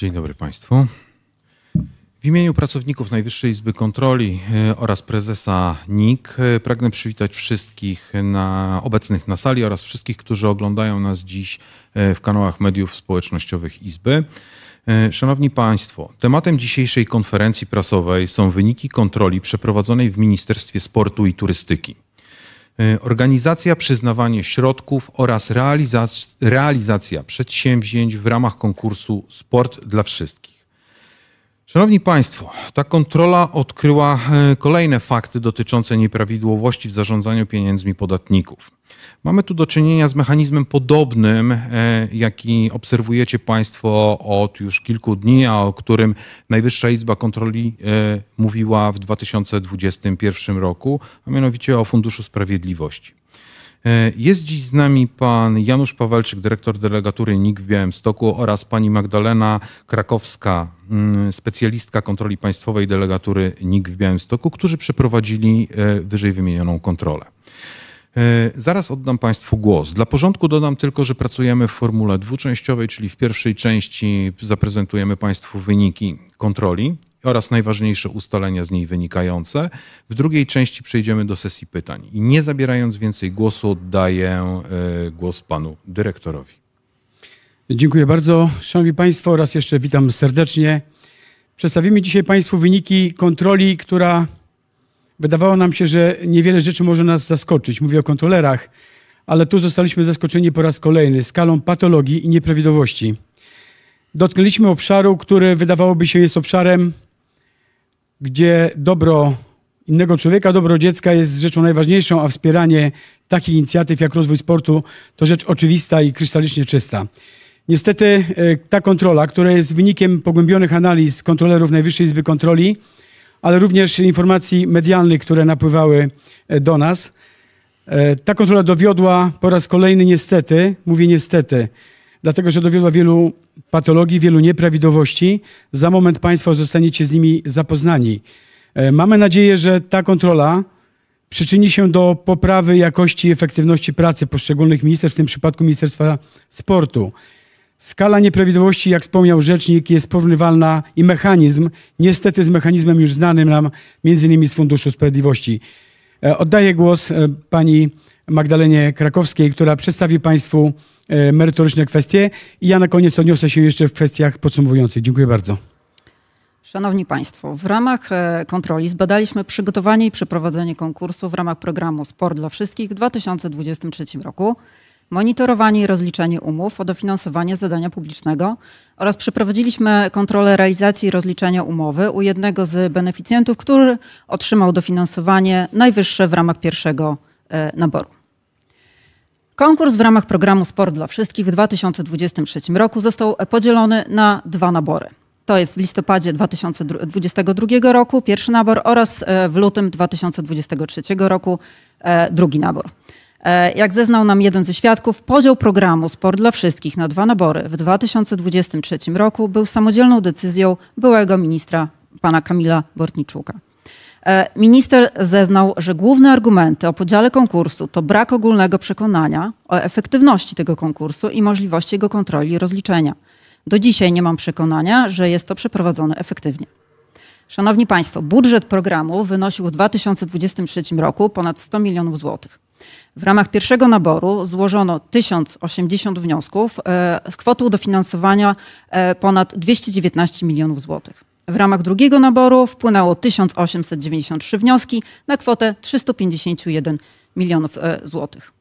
Dzień dobry Państwu. W imieniu pracowników Najwyższej Izby Kontroli e, oraz prezesa NIK e, pragnę przywitać wszystkich na, obecnych na sali oraz wszystkich, którzy oglądają nas dziś e, w kanałach mediów społecznościowych Izby. Szanowni Państwo, tematem dzisiejszej konferencji prasowej są wyniki kontroli przeprowadzonej w Ministerstwie Sportu i Turystyki. Y, organizacja, przyznawanie środków oraz realizac realizacja przedsięwzięć w ramach konkursu Sport dla Wszystkich. Szanowni Państwo, ta kontrola odkryła e, kolejne fakty dotyczące nieprawidłowości w zarządzaniu pieniędzmi podatników. Mamy tu do czynienia z mechanizmem podobnym, e, jaki obserwujecie Państwo od już kilku dni, a o którym Najwyższa Izba Kontroli e, mówiła w 2021 roku, a mianowicie o Funduszu Sprawiedliwości. E, jest dziś z nami pan Janusz Pawelczyk, dyrektor delegatury NIK w Białymstoku oraz pani Magdalena Krakowska, mm, specjalistka kontroli państwowej delegatury NIK w Białymstoku, którzy przeprowadzili e, wyżej wymienioną kontrolę. E, zaraz oddam Państwu głos. Dla porządku dodam tylko, że pracujemy w formule dwuczęściowej, czyli w pierwszej części zaprezentujemy Państwu wyniki kontroli oraz najważniejsze ustalenia z niej wynikające. W drugiej części przejdziemy do sesji pytań. I nie zabierając więcej głosu, oddaję e, głos panu dyrektorowi. Dziękuję bardzo. Szanowni Państwo, raz jeszcze witam serdecznie. Przedstawimy dzisiaj Państwu wyniki kontroli, która wydawało nam się, że niewiele rzeczy może nas zaskoczyć. Mówię o kontrolerach, ale tu zostaliśmy zaskoczeni po raz kolejny skalą patologii i nieprawidłowości. Dotknęliśmy obszaru, który wydawałoby się jest obszarem gdzie dobro innego człowieka, dobro dziecka jest rzeczą najważniejszą, a wspieranie takich inicjatyw jak rozwój sportu to rzecz oczywista i krystalicznie czysta. Niestety e, ta kontrola, która jest wynikiem pogłębionych analiz kontrolerów Najwyższej Izby Kontroli, ale również informacji medialnych, które napływały e, do nas, e, ta kontrola dowiodła po raz kolejny niestety, mówię niestety, dlatego że dowiodła wielu patologii, wielu nieprawidłowości. Za moment Państwo zostaniecie z nimi zapoznani. E, mamy nadzieję, że ta kontrola przyczyni się do poprawy jakości i efektywności pracy poszczególnych ministerstw, w tym przypadku Ministerstwa Sportu. Skala nieprawidłowości, jak wspomniał rzecznik, jest porównywalna i mechanizm, niestety z mechanizmem już znanym nam, między innymi z Funduszu Sprawiedliwości. E, oddaję głos e, pani Magdalenie Krakowskiej, która przedstawi Państwu E, merytoryczne kwestie. I ja na koniec odniosę się jeszcze w kwestiach podsumowujących. Dziękuję bardzo. Szanowni Państwo, w ramach e, kontroli zbadaliśmy przygotowanie i przeprowadzenie konkursu w ramach programu Sport dla Wszystkich w 2023 roku, monitorowanie i rozliczanie umów o dofinansowanie zadania publicznego oraz przeprowadziliśmy kontrolę realizacji i rozliczania umowy u jednego z beneficjentów, który otrzymał dofinansowanie najwyższe w ramach pierwszego e, naboru. Konkurs w ramach programu Sport dla Wszystkich w 2023 roku został podzielony na dwa nabory. To jest w listopadzie 2022 roku pierwszy nabor oraz e, w lutym 2023 roku e, drugi nabor. E, jak zeznał nam jeden ze świadków, podział programu Sport dla Wszystkich na dwa nabory w 2023 roku był samodzielną decyzją byłego ministra pana Kamila Bortniczuka. E, minister zeznał, że główne argumenty o podziale konkursu to brak ogólnego przekonania o efektywności tego konkursu i możliwości jego kontroli i rozliczenia. Do dzisiaj nie mam przekonania, że jest to przeprowadzone efektywnie. Szanowni Państwo, budżet programu wynosił w 2023 roku ponad 100 milionów złotych. W ramach pierwszego naboru złożono 1080 wniosków e, z kwotą dofinansowania e, ponad 219 milionów złotych. W ramach drugiego naboru wpłynęło 1893 wnioski na kwotę 351 milionów e, złotych.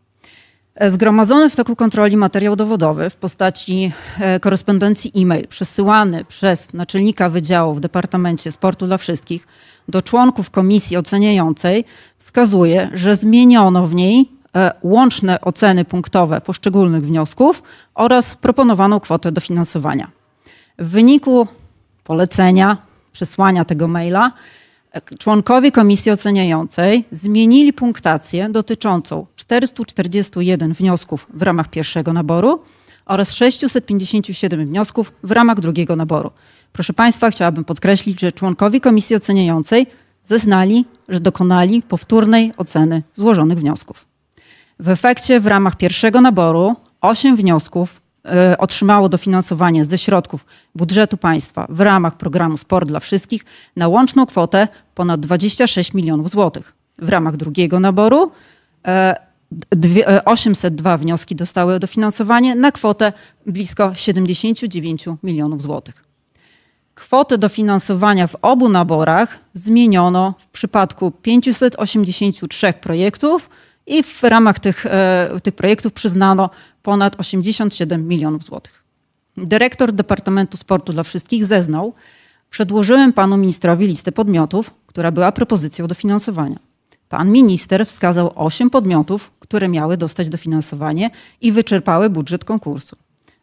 E, zgromadzony w toku kontroli materiał dowodowy w postaci e, korespondencji e-mail przesyłany przez naczelnika wydziału w Departamencie Sportu dla Wszystkich do członków komisji oceniającej wskazuje, że zmieniono w niej łączne oceny punktowe poszczególnych wniosków oraz proponowaną kwotę dofinansowania. W wyniku polecenia, przesłania tego maila, członkowie komisji oceniającej zmienili punktację dotyczącą 441 wniosków w ramach pierwszego naboru oraz 657 wniosków w ramach drugiego naboru. Proszę Państwa, chciałabym podkreślić, że członkowie komisji oceniającej zeznali, że dokonali powtórnej oceny złożonych wniosków. W efekcie w ramach pierwszego naboru 8 wniosków E, otrzymało dofinansowanie ze środków budżetu państwa w ramach programu Sport dla Wszystkich na łączną kwotę ponad 26 milionów złotych. W ramach drugiego naboru 802 e, e, wnioski dostały dofinansowanie na kwotę blisko 79 milionów złotych. Kwotę dofinansowania w obu naborach zmieniono w przypadku 583 projektów i w ramach tych, e, tych projektów przyznano ponad 87 milionów złotych. Dyrektor Departamentu Sportu dla Wszystkich zeznał, Przedłożyłem panu ministrowi listę podmiotów, która była propozycją dofinansowania. Pan minister wskazał osiem podmiotów, które miały dostać dofinansowanie i wyczerpały budżet konkursu.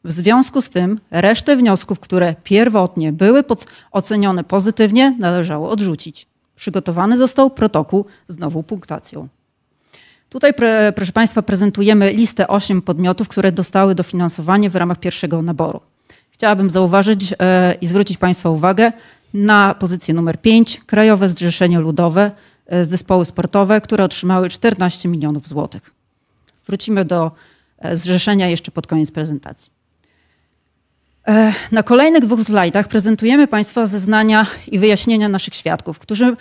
W związku z tym resztę wniosków, które pierwotnie były ocenione pozytywnie, należało odrzucić. Przygotowany został protokół z nową punktacją. Tutaj, pre, proszę Państwa, prezentujemy listę 8 podmiotów, które dostały dofinansowanie w ramach pierwszego naboru. Chciałabym zauważyć e, i zwrócić Państwa uwagę na pozycję numer 5 Krajowe Zrzeszenie Ludowe, e, zespoły sportowe, które otrzymały 14 milionów złotych. Wrócimy do e, zrzeszenia jeszcze pod koniec prezentacji. Na kolejnych dwóch slajdach prezentujemy Państwa zeznania i wyjaśnienia naszych świadków, którzy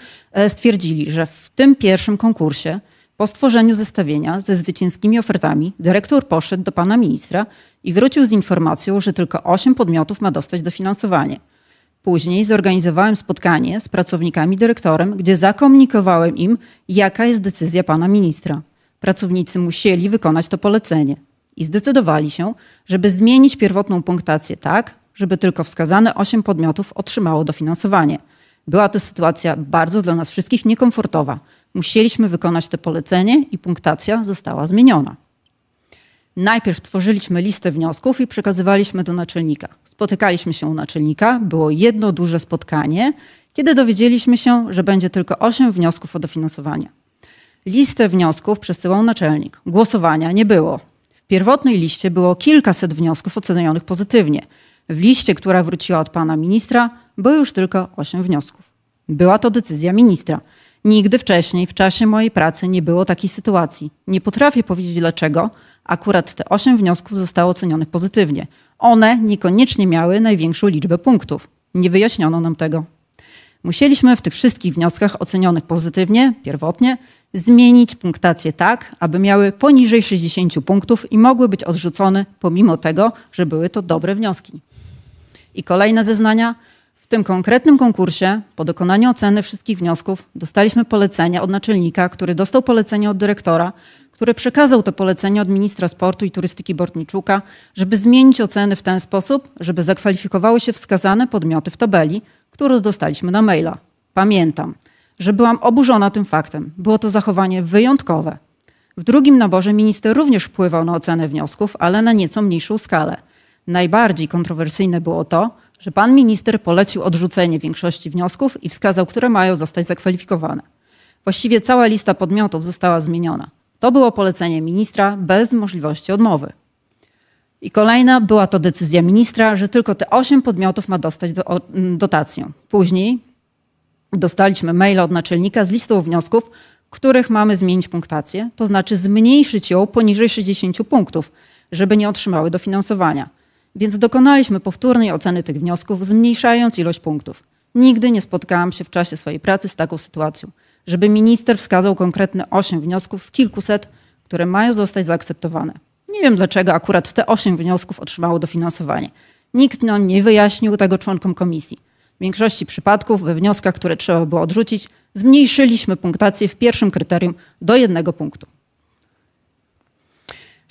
stwierdzili, że w tym pierwszym konkursie po stworzeniu zestawienia ze zwycięskimi ofertami dyrektor poszedł do pana ministra i wrócił z informacją, że tylko 8 podmiotów ma dostać dofinansowanie. Później zorganizowałem spotkanie z pracownikami dyrektorem, gdzie zakomunikowałem im, jaka jest decyzja pana ministra. Pracownicy musieli wykonać to polecenie i zdecydowali się, żeby zmienić pierwotną punktację tak, żeby tylko wskazane 8 podmiotów otrzymało dofinansowanie. Była to sytuacja bardzo dla nas wszystkich niekomfortowa. Musieliśmy wykonać to polecenie i punktacja została zmieniona. Najpierw tworzyliśmy listę wniosków i przekazywaliśmy do naczelnika. Spotykaliśmy się u naczelnika, było jedno duże spotkanie, kiedy dowiedzieliśmy się, że będzie tylko 8 wniosków o dofinansowanie. Listę wniosków przesyłał naczelnik. Głosowania nie było. W pierwotnej liście było kilkaset wniosków ocenionych pozytywnie. W liście, która wróciła od pana ministra, było już tylko 8 wniosków. Była to decyzja ministra – Nigdy wcześniej w czasie mojej pracy nie było takiej sytuacji. Nie potrafię powiedzieć dlaczego. Akurat te 8 wniosków zostało ocenionych pozytywnie. One niekoniecznie miały największą liczbę punktów. Nie wyjaśniono nam tego. Musieliśmy w tych wszystkich wnioskach ocenionych pozytywnie, pierwotnie, zmienić punktację tak, aby miały poniżej 60 punktów i mogły być odrzucone pomimo tego, że były to dobre wnioski. I kolejne zeznania – w tym konkretnym konkursie, po dokonaniu oceny wszystkich wniosków, dostaliśmy polecenia od naczelnika, który dostał polecenie od dyrektora, który przekazał to polecenie od ministra sportu i turystyki Bortniczuka, żeby zmienić oceny w ten sposób, żeby zakwalifikowały się wskazane podmioty w tabeli, którą dostaliśmy na maila. Pamiętam, że byłam oburzona tym faktem. Było to zachowanie wyjątkowe. W drugim naborze minister również wpływał na ocenę wniosków, ale na nieco mniejszą skalę. Najbardziej kontrowersyjne było to, że pan minister polecił odrzucenie większości wniosków i wskazał, które mają zostać zakwalifikowane. Właściwie cała lista podmiotów została zmieniona. To było polecenie ministra bez możliwości odmowy. I kolejna była to decyzja ministra, że tylko te osiem podmiotów ma dostać do, o, dotację. Później dostaliśmy maila od naczelnika z listą wniosków, których mamy zmienić punktację, to znaczy zmniejszyć ją poniżej 60 punktów, żeby nie otrzymały dofinansowania. Więc dokonaliśmy powtórnej oceny tych wniosków, zmniejszając ilość punktów. Nigdy nie spotkałam się w czasie swojej pracy z taką sytuacją, żeby minister wskazał konkretne 8 wniosków z kilkuset, które mają zostać zaakceptowane. Nie wiem dlaczego akurat te 8 wniosków otrzymało dofinansowanie. Nikt nam nie wyjaśnił tego członkom komisji. W większości przypadków we wnioskach, które trzeba było odrzucić, zmniejszyliśmy punktację w pierwszym kryterium do jednego punktu.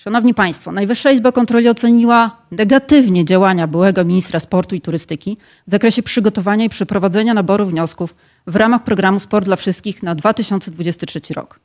Szanowni Państwo, Najwyższa Izba Kontroli oceniła negatywnie działania byłego ministra sportu i turystyki w zakresie przygotowania i przeprowadzenia naboru wniosków w ramach programu Sport dla Wszystkich na 2023 rok.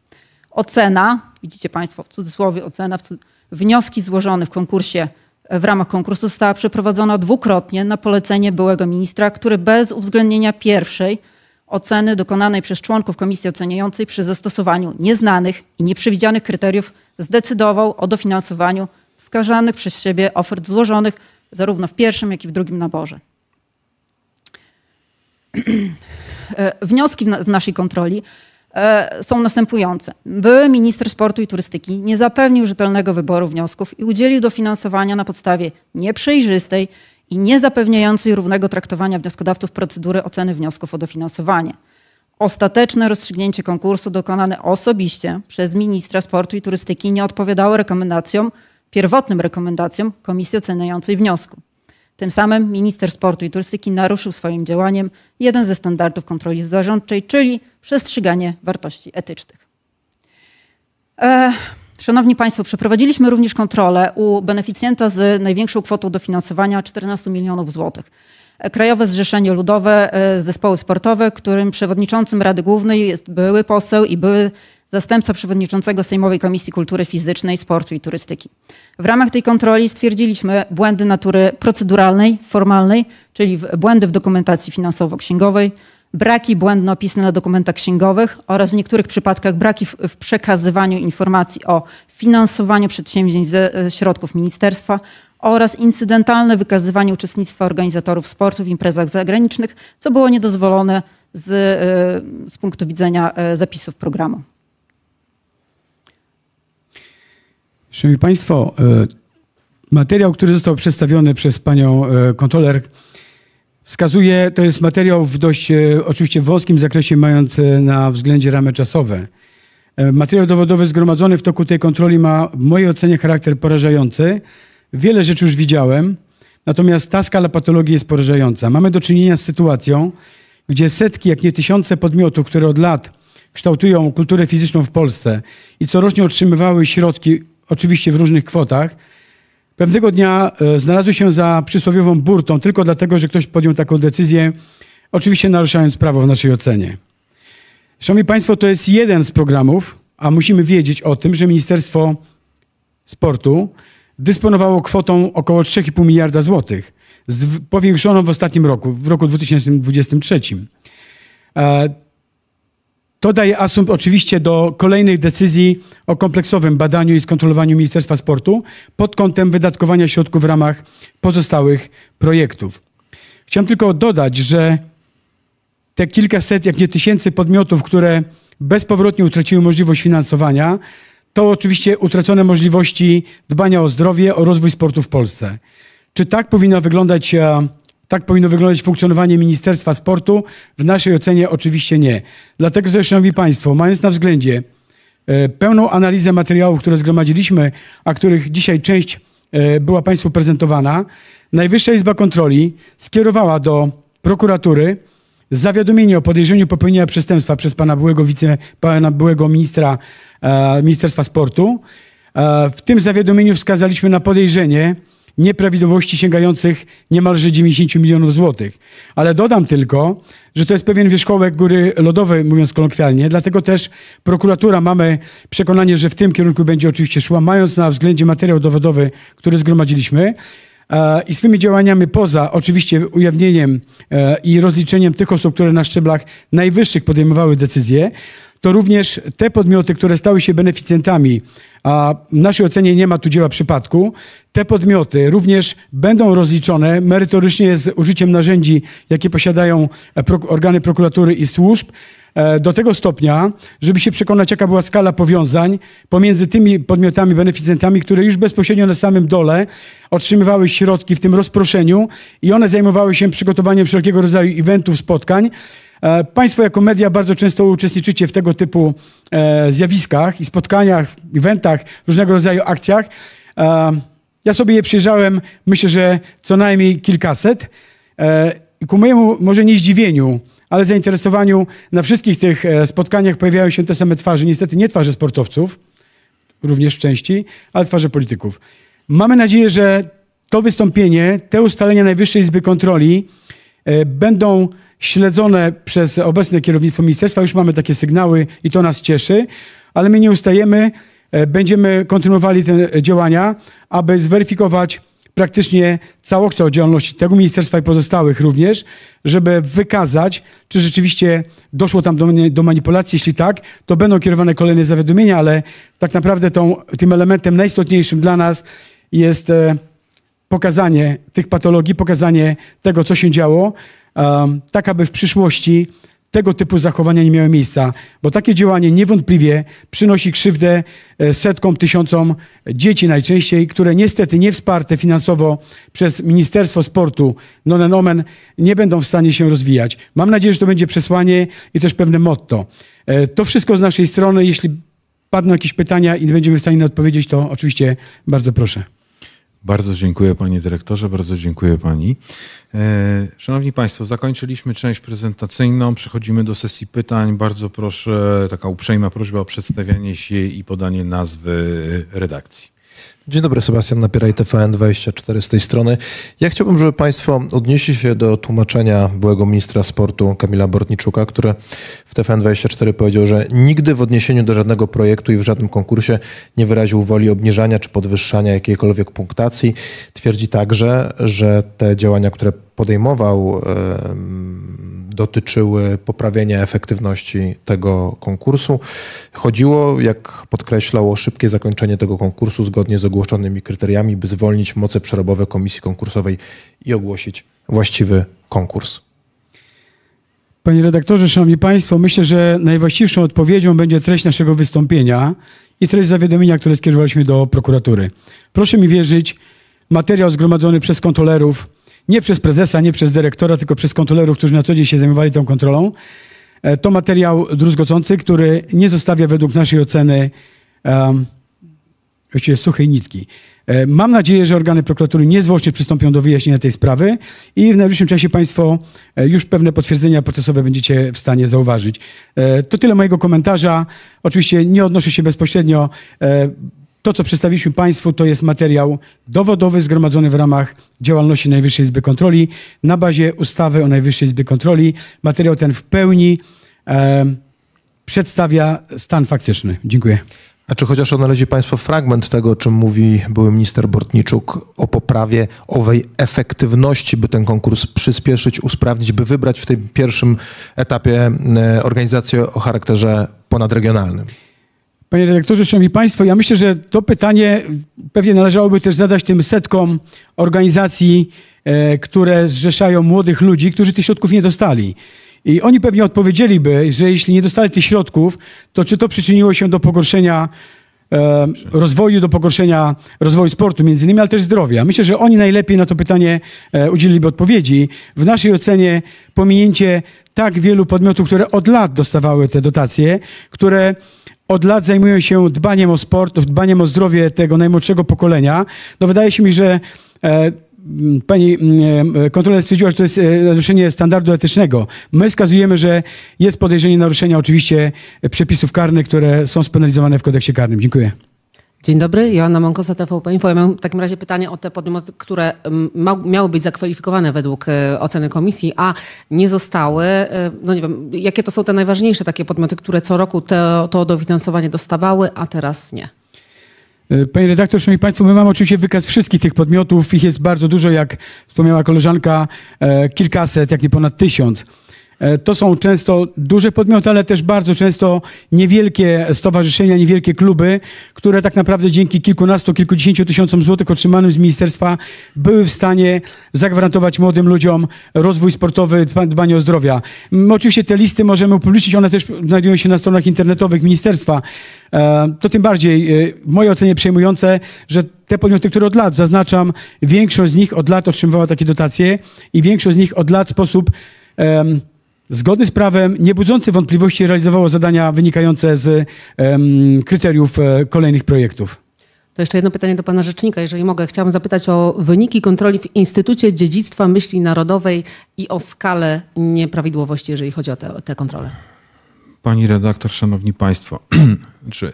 Ocena, widzicie Państwo w cudzysłowie, ocena, w wnioski złożone w konkursie, w ramach konkursu została przeprowadzona dwukrotnie na polecenie byłego ministra, który bez uwzględnienia pierwszej oceny dokonanej przez członków komisji oceniającej przy zastosowaniu nieznanych i nieprzewidzianych kryteriów zdecydował o dofinansowaniu wskazanych przez siebie ofert złożonych zarówno w pierwszym, jak i w drugim naborze. E, wnioski z naszej kontroli e, są następujące. Były minister sportu i turystyki nie zapewnił rzetelnego wyboru wniosków i udzielił dofinansowania na podstawie nieprzejrzystej i niezapewniającej równego traktowania wnioskodawców procedury oceny wniosków o dofinansowanie. Ostateczne rozstrzygnięcie konkursu dokonane osobiście przez ministra sportu i turystyki nie odpowiadało rekomendacjom, pierwotnym rekomendacjom komisji oceniającej wniosku. Tym samym minister sportu i turystyki naruszył swoim działaniem jeden ze standardów kontroli zarządczej, czyli przestrzeganie wartości etycznych. E, Szanowni Państwo, przeprowadziliśmy również kontrolę u beneficjenta z największą kwotą dofinansowania 14 milionów złotych. Krajowe Zrzeszenie Ludowe, e, zespoły sportowe, którym przewodniczącym Rady Głównej jest były poseł i były zastępca przewodniczącego Sejmowej Komisji Kultury Fizycznej, Sportu i Turystyki. W ramach tej kontroli stwierdziliśmy błędy natury proceduralnej, formalnej, czyli błędy w dokumentacji finansowo-księgowej, braki błędnopisne na dokumentach księgowych oraz w niektórych przypadkach braki w przekazywaniu informacji o finansowaniu przedsięwzięć ze e, środków ministerstwa oraz incydentalne wykazywanie uczestnictwa organizatorów sportu w imprezach zagranicznych, co było niedozwolone z, e, z punktu widzenia e, zapisów programu. Szanowni Państwo, materiał, który został przedstawiony przez panią kontroler, wskazuje, to jest materiał w dość e, oczywiście wąskim zakresie, mający e, na względzie ramy czasowe. E, materiał dowodowy zgromadzony w toku tej kontroli ma w mojej ocenie charakter porażający. Wiele rzeczy już widziałem, natomiast ta skala patologii jest porażająca. Mamy do czynienia z sytuacją, gdzie setki, jak nie tysiące podmiotów, które od lat kształtują kulturę fizyczną w Polsce i corocznie otrzymywały środki, oczywiście w różnych kwotach, Pewnego dnia e, znalazły się za przysłowiową burtą tylko dlatego, że ktoś podjął taką decyzję, oczywiście naruszając prawo w naszej ocenie. Szanowni Państwo, to jest jeden z programów, a musimy wiedzieć o tym, że Ministerstwo Sportu dysponowało kwotą około 3,5 miliarda złotych, powiększoną w ostatnim roku, w roku 2023. To daje asumpt oczywiście do kolejnych decyzji o kompleksowym badaniu i skontrolowaniu Ministerstwa Sportu pod kątem wydatkowania środków w ramach pozostałych projektów. Chciałem tylko dodać, że te kilkaset, jak nie tysięcy podmiotów, które bezpowrotnie utraciły możliwość finansowania, to oczywiście utracone możliwości dbania o zdrowie, o rozwój sportu w Polsce. Czy tak powinna wyglądać e, tak powinno wyglądać funkcjonowanie Ministerstwa Sportu. W naszej ocenie oczywiście nie. Dlatego też, Szanowni Państwo, mając na względzie e, pełną analizę materiałów, które zgromadziliśmy, a których dzisiaj część e, była Państwu prezentowana, Najwyższa Izba Kontroli skierowała do prokuratury zawiadomienie o podejrzeniu popełnienia przestępstwa przez pana byłego, wice, pana byłego ministra e, Ministerstwa Sportu. w tym zawiadomieniu wskazaliśmy na podejrzenie nieprawidłowości sięgających niemalże 90 milionów złotych. Ale dodam tylko, że to jest pewien wierzchołek góry lodowej, mówiąc kolokwialnie, dlatego też prokuratura, mamy przekonanie, że w tym kierunku będzie oczywiście szła, mając na względzie materiał dowodowy, który zgromadziliśmy e, i swymi działaniami poza oczywiście ujawnieniem e, i rozliczeniem tych osób, które na szczeblach najwyższych podejmowały decyzje, to również te podmioty, które stały się beneficjentami, a w naszej ocenie nie ma tu dzieła przypadku, te podmioty również będą rozliczone merytorycznie z użyciem narzędzi, jakie posiadają e, organy prokuratury i służb, e, do tego stopnia, żeby się przekonać, jaka była skala powiązań pomiędzy tymi podmiotami, beneficjentami, które już bezpośrednio na samym dole otrzymywały środki w tym rozproszeniu i one zajmowały się przygotowaniem wszelkiego rodzaju eventów, spotkań. E, państwo jako media bardzo często uczestniczycie w tego typu e, zjawiskach i spotkaniach, eventach, różnego rodzaju akcjach. E, ja sobie je przyjrzałem, myślę, że co najmniej kilkaset. Ku mojemu może nie zdziwieniu, ale zainteresowaniu na wszystkich tych spotkaniach pojawiają się te same twarze. Niestety nie twarze sportowców, również w części, ale twarze polityków. Mamy nadzieję, że to wystąpienie, te ustalenia Najwyższej Izby Kontroli będą śledzone przez obecne kierownictwo ministerstwa. Już mamy takie sygnały i to nas cieszy, ale my nie ustajemy. E, będziemy kontynuowali te działania, aby zweryfikować praktycznie całokształt działalności tego ministerstwa i pozostałych również, żeby wykazać, czy rzeczywiście doszło tam do, do, manipulacji. Jeśli tak, to będą kierowane kolejne zawiadomienia, ale tak naprawdę tą, tym elementem najistotniejszym dla nas jest e, pokazanie tych patologii, pokazanie tego, co się działo, tak aby w przyszłości tego typu zachowania nie miały miejsca, bo takie działanie niewątpliwie przynosi krzywdę e, setkom, tysiącom dzieci najczęściej, które niestety nie wsparte finansowo przez Ministerstwo Sportu, nomen no, no, omen, nie będą w stanie się rozwijać. Mam nadzieję, że to będzie przesłanie i też pewne motto. E, to wszystko z naszej strony. Jeśli padną jakieś pytania i będziemy w stanie odpowiedzieć, to oczywiście bardzo proszę. Bardzo dziękuję panie dyrektorze, bardzo dziękuję pani. E, szanowni Państwo, zakończyliśmy część prezentacyjną, przechodzimy do sesji pytań. Bardzo proszę, taka uprzejma prośba o przedstawianie się i podanie nazwy redakcji. Dzień dobry, Sebastian Napieraj, TVN24 z tej strony. Ja chciałbym, żeby Państwo odnieśli się do tłumaczenia byłego ministra sportu Kamila Bortniczuka, który w TVN24 powiedział, że nigdy w odniesieniu do żadnego projektu i w żadnym konkursie nie wyraził woli obniżania czy podwyższania jakiejkolwiek punktacji. Twierdzi także, że te działania, które podejmował dotyczyły poprawienia efektywności tego konkursu. Chodziło, jak podkreślał, o szybkie zakończenie tego konkursu zgodnie z ogłoszonymi kryteriami, by zwolnić moce przerobowe komisji konkursowej i ogłosić właściwy konkurs. Panie redaktorze, szanowni państwo, myślę, że najwłaściwszą odpowiedzią będzie treść naszego wystąpienia i treść zawiadomienia, które skierowaliśmy do prokuratury. Proszę mi wierzyć, materiał zgromadzony przez kontrolerów nie przez prezesa, nie przez dyrektora, tylko przez kontrolerów, którzy na co dzień się zajmowali tą kontrolą. E, to materiał druzgocący, który nie zostawia według naszej oceny um, właściwie suchej nitki. E, mam nadzieję, że organy prokuratury niezwłocznie przystąpią do wyjaśnienia tej sprawy i w najbliższym czasie Państwo e, już pewne potwierdzenia procesowe będziecie w stanie zauważyć. To tyle mojego komentarza. Oczywiście nie odnoszę się bezpośrednio to, co przedstawiliśmy Państwu, to jest materiał dowodowy zgromadzony w ramach działalności Najwyższej Izby Kontroli na bazie ustawy o Najwyższej Izbie Kontroli. Materiał ten w pełni e, przedstawia stan faktyczny. Dziękuję. A czy chociaż odnaleźli Państwo fragment tego, o czym mówi były minister Bortniczuk o poprawie owej efektywności, by ten konkurs przyspieszyć, usprawnić, by wybrać w tym pierwszym etapie e, organizację o charakterze ponadregionalnym? Panie redaktorze, szanowni państwo, ja myślę, że to pytanie pewnie należałoby też zadać tym setkom organizacji, e, które zrzeszają młodych ludzi, którzy tych środków nie dostali. I oni pewnie odpowiedzieliby, że jeśli nie dostali tych środków, to czy to przyczyniło się do pogorszenia e, rozwoju, do pogorszenia rozwoju sportu między innymi, ale też zdrowia. Myślę, że oni najlepiej na to pytanie e, udzieliliby odpowiedzi. W naszej ocenie pominięcie tak wielu podmiotów, które od lat dostawały te dotacje, które od lat zajmują się dbaniem o sport, dbaniem o zdrowie tego najmłodszego pokolenia. No wydaje się mi, że e, pani e, kontroler stwierdziła, że to jest e, naruszenie standardu etycznego. My skazujemy, że jest podejrzenie naruszenia oczywiście przepisów karnych, które są spenalizowane w kodeksie karnym. Dziękuję. Dzień dobry, Joanna Mąkosa, TVP Info. Ja mam w takim razie pytanie o te podmioty, które mm, miały być zakwalifikowane według e, oceny komisji, a nie zostały. E, no nie wiem, jakie to są te najważniejsze takie podmioty, które co roku to, to dofinansowanie dostawały, a teraz nie? E, panie redaktor, szanowni państwo, my mamy oczywiście wykaz wszystkich tych podmiotów. Ich jest bardzo dużo, jak wspomniała koleżanka, kilkaset, jak nie ponad tysiąc. E, to są często duże podmioty, ale też bardzo często niewielkie stowarzyszenia, niewielkie kluby, które tak naprawdę dzięki kilkunastu, kilkudziesięciu tysiącom złotych otrzymanym z ministerstwa były w stanie zagwarantować młodym ludziom rozwój sportowy, dbanie o zdrowia. Oczywiście te listy możemy upublicznić, one też znajdują się na stronach internetowych ministerstwa. E, to tym bardziej e, w mojej ocenie przejmujące, że te podmioty, które od lat, zaznaczam, większość z nich od lat otrzymywała takie dotacje i większość z nich od lat w sposób um, zgodny z prawem, niebudzący wątpliwości realizowało zadania wynikające z um, kryteriów e, kolejnych projektów. To jeszcze jedno pytanie do pana rzecznika, jeżeli mogę. Chciałam zapytać o wyniki kontroli w Instytucie Dziedzictwa Myśli Narodowej i o skalę nieprawidłowości, jeżeli chodzi o te, te kontrole. Pani redaktor, szanowni państwo, czy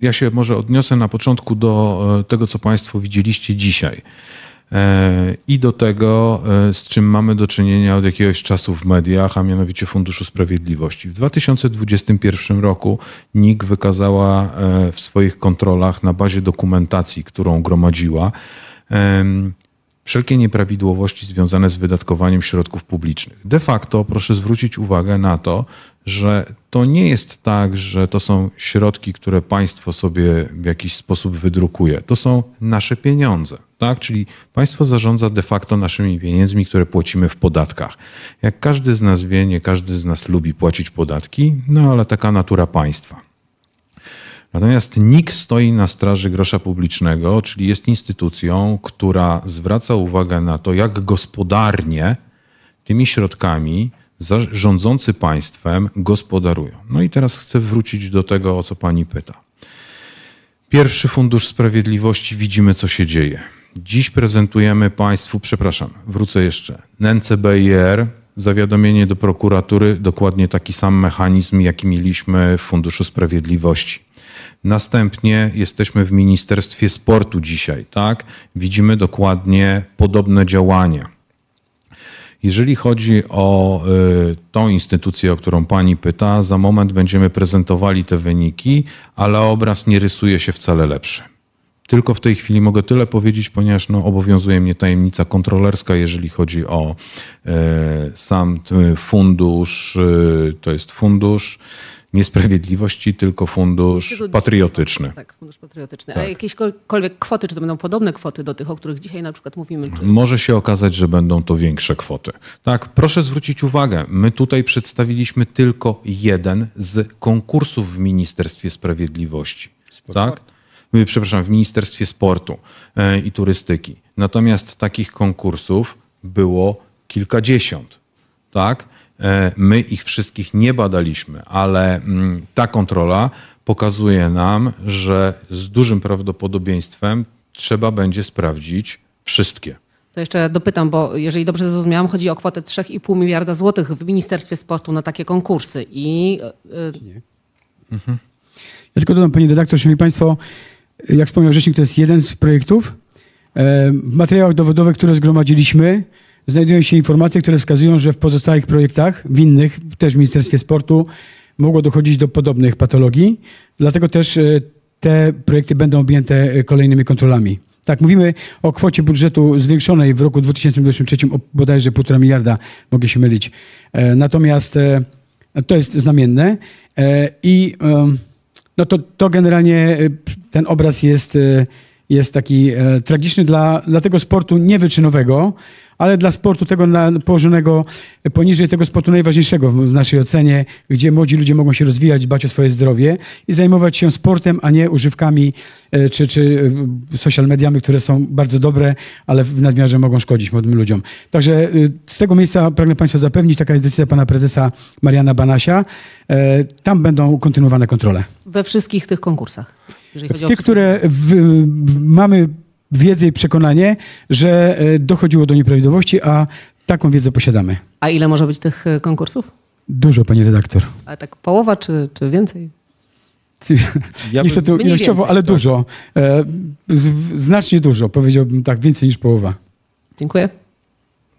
ja się może odniosę na początku do e, tego, co państwo widzieliście dzisiaj i do tego, e, z czym mamy do czynienia od jakiegoś czasu w mediach, a mianowicie Funduszu Sprawiedliwości. W 2021 roku NIK wykazała e, w swoich kontrolach na bazie dokumentacji, którą gromadziła, wszelkie nieprawidłowości związane z wydatkowaniem środków publicznych. De facto proszę zwrócić uwagę na to, że to nie jest tak, że to są środki, które państwo sobie w jakiś sposób wydrukuje. To są nasze pieniądze, tak? Czyli państwo zarządza de facto naszymi pieniędzmi, które płacimy w podatkach. Jak każdy z nas wie, nie każdy z nas lubi płacić podatki, no ale taka natura państwa. Natomiast NIK stoi na straży grosza publicznego, czyli jest instytucją, która zwraca uwagę na to, jak gospodarnie tymi środkami rządzący państwem gospodarują. No i teraz chcę wrócić do tego, o co pani pyta. Pierwszy Fundusz Sprawiedliwości, widzimy co się dzieje. Dziś prezentujemy państwu, przepraszam, wrócę jeszcze, NCBIR, zawiadomienie do prokuratury, dokładnie taki sam mechanizm, jaki mieliśmy w Funduszu Sprawiedliwości. Następnie jesteśmy w Ministerstwie Sportu dzisiaj, tak? Widzimy dokładnie podobne działania jeżeli chodzi o y, tą instytucję, o którą Pani pyta, za moment będziemy prezentowali te wyniki, ale obraz nie rysuje się wcale lepszy. Tylko w tej chwili mogę tyle powiedzieć, ponieważ no, obowiązuje mnie tajemnica kontrolerska, jeżeli chodzi o y, sam fundusz. Y, to jest fundusz nie Sprawiedliwości, tylko Fundusz Patriotyczny. Tak, Fundusz Patriotyczny. Tak. A jakiekolwiek kwoty, czy to będą podobne kwoty do tych, o których dzisiaj na przykład mówimy? Czy... Może się okazać, że będą to większe kwoty. Tak, proszę zwrócić uwagę, my tutaj przedstawiliśmy tylko jeden z konkursów w Ministerstwie Sprawiedliwości. Sport. Tak? Y, przepraszam, w Ministerstwie Sportu e, i Turystyki. Natomiast takich konkursów było kilkadziesiąt. Tak? E, my ich wszystkich nie badaliśmy, ale mm, ta kontrola pokazuje nam, że z dużym prawdopodobieństwem trzeba będzie sprawdzić wszystkie. To jeszcze dopytam, bo jeżeli dobrze zrozumiałam, chodzi o kwotę 3,5 miliarda złotych w Ministerstwie Sportu na takie konkursy. I. E, e, nie. Mhm. Ja tylko dodam, panie redaktor, szanowni państwo, jak wspomniał rzecznik, to jest jeden z projektów. W materiałach dowodowych, które zgromadziliśmy, znajdują się informacje, które wskazują, że w pozostałych projektach, w innych, też w Ministerstwie Sportu, mogło dochodzić do podobnych patologii. Dlatego też e, te projekty będą objęte e, kolejnymi kontrolami. Tak, mówimy o kwocie budżetu zwiększonej w roku 2023 o bodajże 1,5 miliarda, mogę się mylić. E, natomiast to jest znamienne i no to, to generalnie ten obraz jest, jest taki tragiczny dla, dla tego sportu niewyczynowego, ale dla sportu tego na, położonego e, poniżej tego sportu najważniejszego w, w naszej ocenie, gdzie młodzi ludzie mogą się rozwijać, dbać o swoje zdrowie i zajmować się sportem, a nie używkami e, czy, czy e, social mediami, które są bardzo dobre, ale w nadmiarze mogą szkodzić młodym ludziom. Także z tego miejsca pragnę Państwa zapewnić, taka jest decyzja pana prezesa Mariana Banasia. Tam będą kontynuowane kontrole. We wszystkich tych konkursach. Jeżeli w tych, które w, w, mamy wiedzę i przekonanie, że e, dochodziło do nieprawidłowości, a taką wiedzę posiadamy. A ile może być tych e, konkursów? Dużo, pani redaktor. A tak połowa czy, czy więcej? Ja Niestety bym... ilościowo, ale tak. dużo. E, znacznie dużo, powiedziałbym tak, więcej niż połowa. Dziękuję.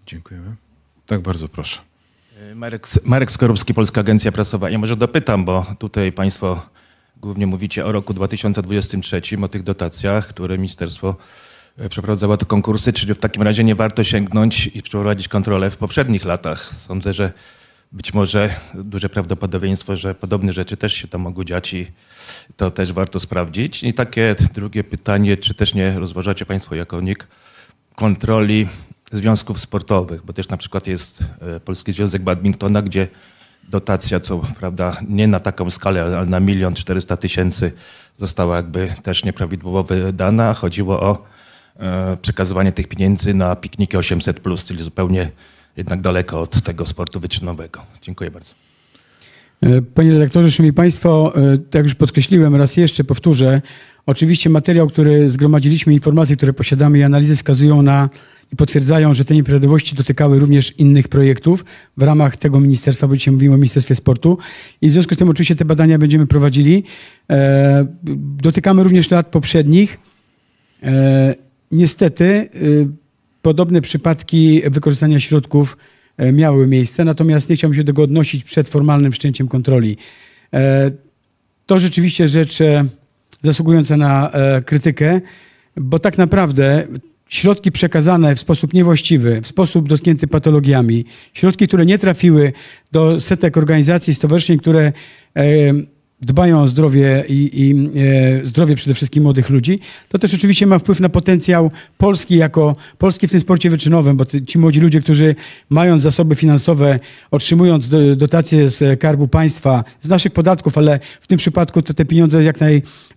Dziękujemy. Tak, bardzo proszę. Marek, Marek Skorupski, Polska Agencja Prasowa. Ja może dopytam, bo tutaj państwo głównie mówicie o roku 2023, o tych dotacjach, które ministerstwo e, przeprowadzało te konkursy, czyli w takim razie nie warto sięgnąć i przeprowadzić kontrolę w poprzednich latach. Sądzę, że być może duże prawdopodobieństwo, że podobne rzeczy też się tam mogły dziać i to też warto sprawdzić. I takie drugie pytanie, czy też nie rozważacie Państwo jako NIK kontroli związków sportowych, bo też na przykład jest e, Polski Związek Badmintona, gdzie dotacja, co prawda nie na taką skalę, ale na milion czterysta tysięcy została jakby też nieprawidłowo wydana. Chodziło o e, przekazywanie tych pieniędzy na pikniki 800, czyli zupełnie jednak daleko od tego sportu wyczynowego. Dziękuję bardzo. E, panie redaktorze, szanowni państwo, e, tak jak już podkreśliłem, raz jeszcze powtórzę. Oczywiście materiał, który zgromadziliśmy, informacje, które posiadamy i analizy wskazują na i potwierdzają, że te nieprawidłowości dotykały również innych projektów w ramach tego ministerstwa, bo dzisiaj mówimy o Ministerstwie Sportu. I w związku z tym oczywiście te badania będziemy prowadzili. E, dotykamy również lat poprzednich. E, niestety e, podobne przypadki wykorzystania środków miały miejsce, natomiast nie chciałbym się do tego odnosić przed formalnym wszczęciem kontroli. To rzeczywiście rzecz zasługująca na krytykę, bo tak naprawdę środki przekazane w sposób niewłaściwy, w sposób dotknięty patologiami, środki, które nie trafiły do setek organizacji, stowarzyszeń, które e, dbają o zdrowie i, i e, zdrowie przede wszystkim młodych ludzi, to też oczywiście ma wpływ na potencjał Polski jako Polski w tym sporcie wyczynowym, bo ci młodzi ludzie, którzy mając zasoby finansowe, otrzymując dotacje z karbu państwa, z naszych podatków, ale w tym przypadku to te pieniądze jak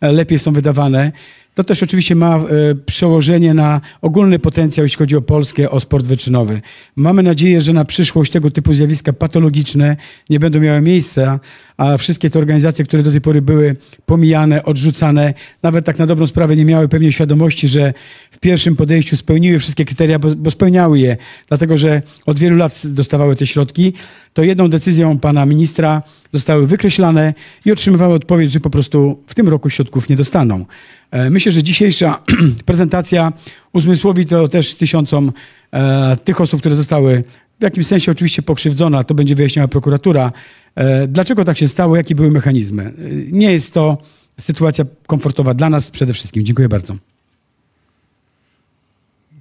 najlepiej są wydawane. To też oczywiście ma e, przełożenie na ogólny potencjał, jeśli chodzi o Polskę, o sport wyczynowy. Mamy nadzieję, że na przyszłość tego typu zjawiska patologiczne nie będą miały miejsca, a wszystkie te organizacje, które do tej pory były pomijane, odrzucane, nawet tak na dobrą sprawę nie miały pewnie świadomości, że w pierwszym podejściu spełniły wszystkie kryteria, bo, bo spełniały je, dlatego że od wielu lat dostawały te środki, to jedną decyzją pana ministra zostały wykreślane i otrzymywały odpowiedź, że po prostu w tym roku środków nie dostaną. E, myślę, że dzisiejsza prezentacja uzmysłowi to też tysiącom e, tych osób, które zostały w jakimś sensie oczywiście pokrzywdzona, to będzie wyjaśniała prokuratura, e, dlaczego tak się stało, jakie były mechanizmy. Nie jest to sytuacja komfortowa dla nas przede wszystkim. Dziękuję bardzo.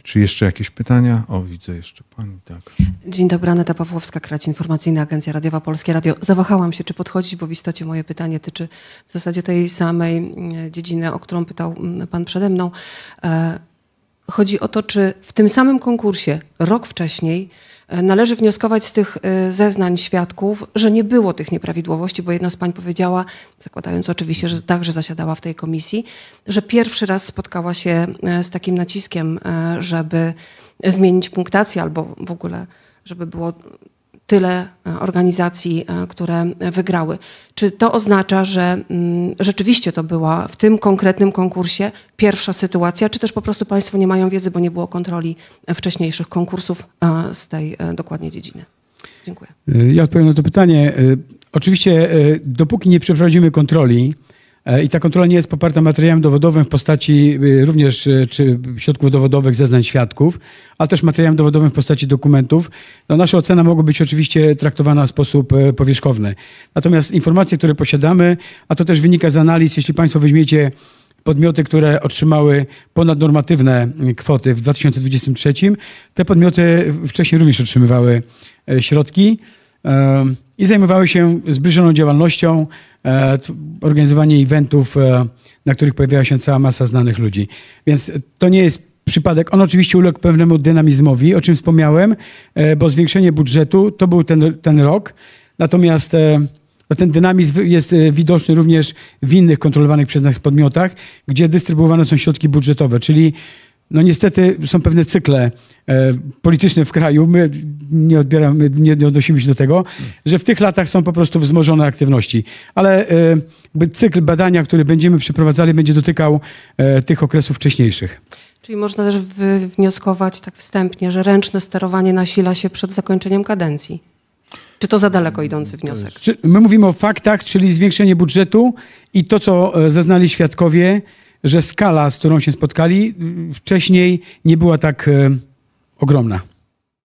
Czy jeszcze jakieś pytania? O, widzę jeszcze pani, tak. Dzień dobry, Aneta Pawłowska, Krać Informacyjna Agencja Radiowa Polskie Radio. Zawahałam się, czy podchodzić, bo w istocie moje pytanie tyczy w zasadzie tej samej mm, dziedziny, o którą pytał mm, pan przede mną. E, chodzi o to, czy w tym samym konkursie rok wcześniej E, należy wnioskować z tych e, zeznań świadków, że nie było tych nieprawidłowości, bo jedna z pań powiedziała, zakładając oczywiście, że także zasiadała w tej komisji, że pierwszy raz spotkała się e, z takim naciskiem, żeby zmienić punktację albo w ogóle, żeby było tyle e, organizacji, e, które wygrały. Czy to oznacza, że mm, rzeczywiście to była w tym konkretnym konkursie pierwsza sytuacja, czy też po prostu Państwo nie mają wiedzy, bo nie było kontroli wcześniejszych konkursów e, z tej dokładnie dziedziny? Dziękuję. Ja odpowiem na to pytanie. Oczywiście, dopóki nie przeprowadzimy kontroli, E, I ta kontrola nie jest poparta materiałem dowodowym w postaci e, również e, czy środków dowodowych, zeznań świadków, ale też materiałem dowodowym w postaci dokumentów. No, nasza ocena mogła być oczywiście traktowana w sposób powierzchowny. Natomiast informacje, które posiadamy, a to też wynika z analiz, jeśli Państwo weźmiecie podmioty, które otrzymały ponadnormatywne kwoty w 2023, te podmioty wcześniej również otrzymywały środki i zajmowały się zbliżoną działalnością, e, organizowanie eventów, e, na których pojawiała się cała masa znanych ludzi. Więc to nie jest przypadek. On oczywiście uległ pewnemu dynamizmowi, o czym wspomniałem, e, bo zwiększenie budżetu to był ten, ten rok. Natomiast no ten dynamizm jest widoczny również w innych kontrolowanych przez nas podmiotach, gdzie dystrybuowane są środki budżetowe, czyli no niestety są pewne cykle e, polityczne w kraju, my nie odbieramy, nie, nie odnosimy się do tego, że w tych latach są po prostu wzmożone aktywności. Ale e, cykl badania, który będziemy przeprowadzali, będzie dotykał e, tych okresów wcześniejszych. Czyli można też wywnioskować tak wstępnie, że ręczne sterowanie nasila się przed zakończeniem kadencji. Czy to za daleko idący wniosek? my mówimy o faktach, czyli zwiększenie budżetu i to, co e, zeznali świadkowie, że skala, z którą się spotkali, wcześniej nie była tak e, ogromna.